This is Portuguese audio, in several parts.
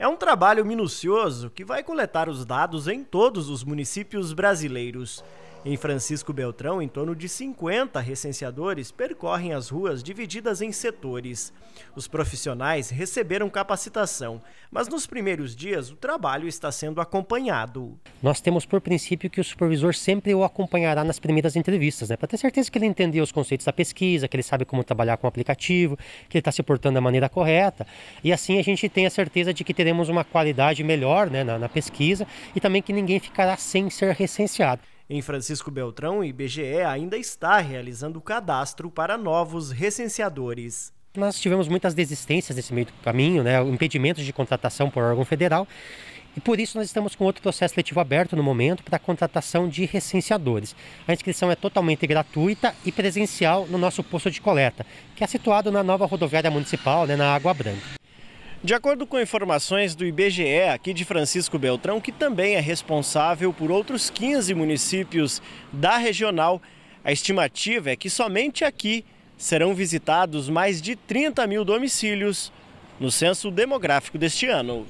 É um trabalho minucioso que vai coletar os dados em todos os municípios brasileiros. Em Francisco Beltrão, em torno de 50 recenseadores percorrem as ruas divididas em setores. Os profissionais receberam capacitação, mas nos primeiros dias o trabalho está sendo acompanhado. Nós temos por princípio que o supervisor sempre o acompanhará nas primeiras entrevistas, né? para ter certeza que ele entendeu os conceitos da pesquisa, que ele sabe como trabalhar com o aplicativo, que ele está se portando da maneira correta. E assim a gente tem a certeza de que teremos uma qualidade melhor né, na, na pesquisa e também que ninguém ficará sem ser recenseado. Em Francisco Beltrão, o IBGE ainda está realizando o cadastro para novos recenseadores. Nós tivemos muitas desistências nesse meio do caminho, né? impedimentos de contratação por órgão federal. E por isso nós estamos com outro processo letivo aberto no momento para a contratação de recenseadores. A inscrição é totalmente gratuita e presencial no nosso posto de coleta, que é situado na nova rodoviária municipal, né, na Água Branca. De acordo com informações do IBGE aqui de Francisco Beltrão, que também é responsável por outros 15 municípios da regional, a estimativa é que somente aqui serão visitados mais de 30 mil domicílios no censo demográfico deste ano.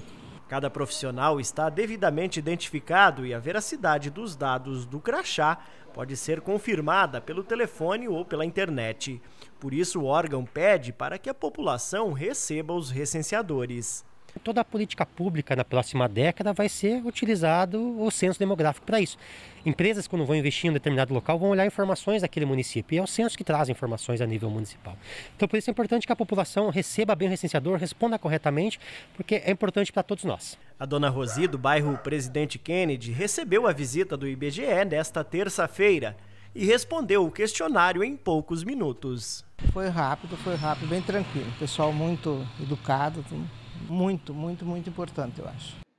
Cada profissional está devidamente identificado e a veracidade dos dados do crachá pode ser confirmada pelo telefone ou pela internet. Por isso, o órgão pede para que a população receba os recenseadores toda a política pública na próxima década vai ser utilizado o censo demográfico para isso. Empresas, quando vão investir em um determinado local, vão olhar informações daquele município. E é o censo que traz informações a nível municipal. Então, por isso é importante que a população receba bem o recenseador, responda corretamente, porque é importante para todos nós. A dona Rosi, do bairro Presidente Kennedy, recebeu a visita do IBGE nesta terça-feira e respondeu o questionário em poucos minutos. Foi rápido, foi rápido, bem tranquilo. Pessoal muito educado, tudo muito, muito, muito importante, eu acho.